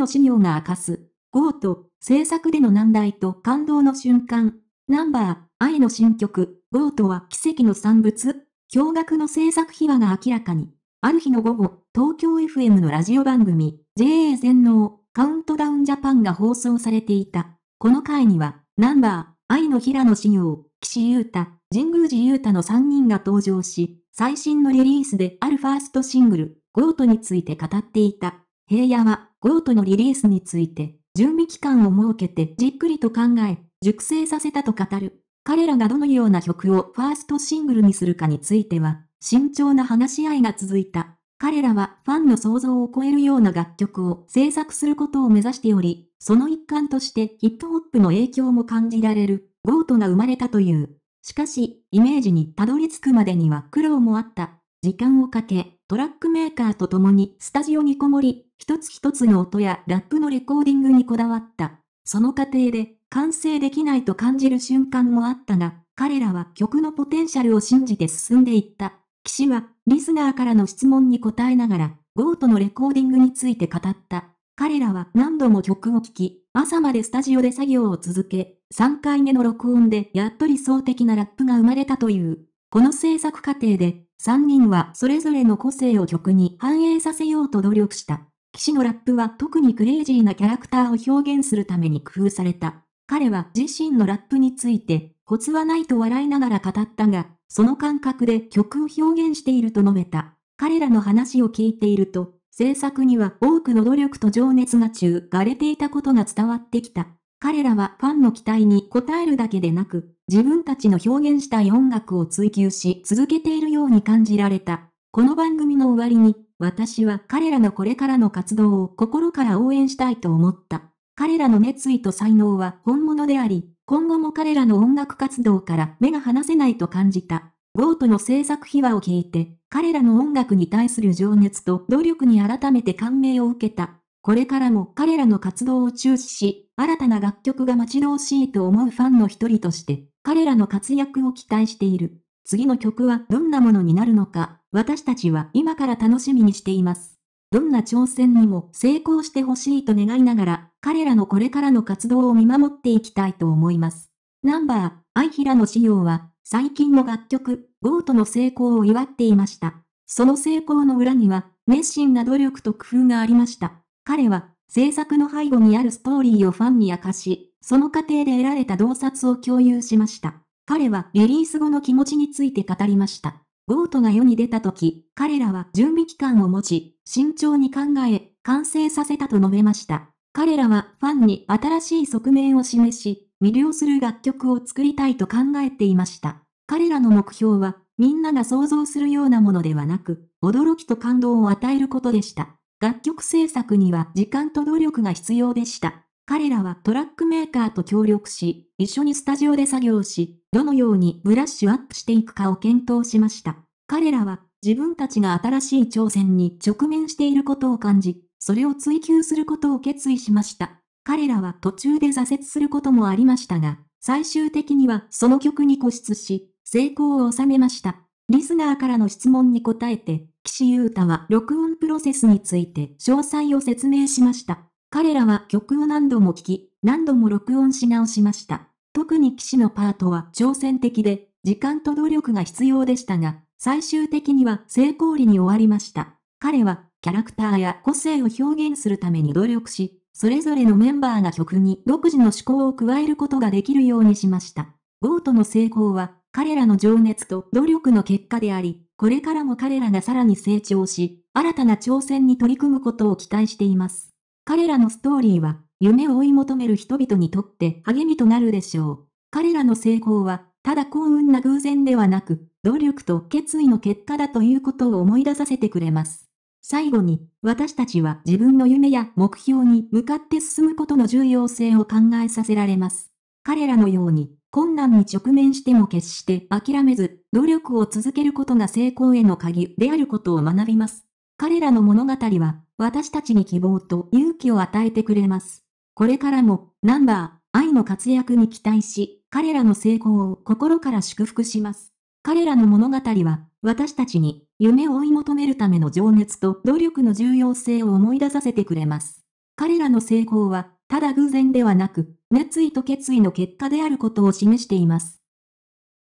の資料が明かす、ゴーと、制作での難題と感動の瞬間。ナンバー、愛の新曲、ゴーとは奇跡の産物驚愕の制作秘話が明らかに。ある日の午後、東京 FM のラジオ番組、JA 全能、カウントダウンジャパンが放送されていた。この回には、ナンバー、愛の平野紫耀、岸優太、神宮寺優太の3人が登場し、最新のリリースであるファーストシングル、ゴートについて語っていた。平野は、ゴートのリリースについて、準備期間を設けてじっくりと考え、熟成させたと語る。彼らがどのような曲をファーストシングルにするかについては、慎重な話し合いが続いた。彼らはファンの想像を超えるような楽曲を制作することを目指しており、その一環としてヒップホップの影響も感じられる、ゴートが生まれたという。しかし、イメージにたどり着くまでには苦労もあった。時間をかけ、トラックメーカーと共にスタジオにこもり、一つ一つの音やラップのレコーディングにこだわった。その過程で、完成できないと感じる瞬間もあったが、彼らは曲のポテンシャルを信じて進んでいった。岸は、リスナーからの質問に答えながら、ゴートのレコーディングについて語った。彼らは何度も曲を聴き、朝までスタジオで作業を続け、3回目の録音でやっと理想的なラップが生まれたという。この制作過程で、3人はそれぞれの個性を曲に反映させようと努力した。騎士のラップは特にクレイジーなキャラクターを表現するために工夫された。彼は自身のラップについて、コツはないと笑いながら語ったが、その感覚で曲を表現していると述べた。彼らの話を聞いていると、制作には多くの努力と情熱が中、がれていたことが伝わってきた。彼らはファンの期待に応えるだけでなく、自分たちの表現したい音楽を追求し続けているように感じられた。この番組の終わりに、私は彼らのこれからの活動を心から応援したいと思った。彼らの熱意と才能は本物であり、今後も彼らの音楽活動から目が離せないと感じた。ゴートの制作秘話を聞いて、彼らの音楽に対する情熱と努力に改めて感銘を受けた。これからも彼らの活動を注視し、新たな楽曲が待ち遠しいと思うファンの一人として、彼らの活躍を期待している。次の曲はどんなものになるのか、私たちは今から楽しみにしています。どんな挑戦にも成功してほしいと願いながら、彼らのこれからの活動を見守っていきたいと思います。ナンバー、アイヒラの仕様は、最近の楽曲、ゴートの成功を祝っていました。その成功の裏には、熱心な努力と工夫がありました。彼は、制作の背後にあるストーリーをファンに明かし、その過程で得られた洞察を共有しました。彼はリリース後の気持ちについて語りました。ゴートが世に出た時、彼らは準備期間を持ち、慎重に考え、完成させたと述べました。彼らはファンに新しい側面を示し、魅了する楽曲を作りたいと考えていました。彼らの目標は、みんなが想像するようなものではなく、驚きと感動を与えることでした。楽曲制作には時間と努力が必要でした。彼らはトラックメーカーと協力し、一緒にスタジオで作業し、どのようにブラッシュアップしていくかを検討しました。彼らは自分たちが新しい挑戦に直面していることを感じ、それを追求することを決意しました。彼らは途中で挫折することもありましたが、最終的にはその曲に固執し、成功を収めました。リスナーからの質問に答えて、岸優太は録音プロセスについて詳細を説明しました。彼らは曲を何度も聴き、何度も録音し直しました。特に岸のパートは挑戦的で、時間と努力が必要でしたが、最終的には成功裏に終わりました。彼は、キャラクターや個性を表現するために努力し、それぞれのメンバーが曲に独自の思考を加えることができるようにしました。ゴートの成功は、彼らの情熱と努力の結果であり、これからも彼らがさらに成長し、新たな挑戦に取り組むことを期待しています。彼らのストーリーは、夢を追い求める人々にとって励みとなるでしょう。彼らの成功は、ただ幸運な偶然ではなく、努力と決意の結果だということを思い出させてくれます。最後に、私たちは自分の夢や目標に向かって進むことの重要性を考えさせられます。彼らのように、困難に直面しても決して諦めず、努力を続けることが成功への鍵であることを学びます。彼らの物語は、私たちに希望と勇気を与えてくれます。これからも、ナンバー、愛の活躍に期待し、彼らの成功を心から祝福します。彼らの物語は、私たちに、夢を追い求めるための情熱と努力の重要性を思い出させてくれます。彼らの成功は、ただ偶然ではなく、熱意と決意の結果であることを示しています。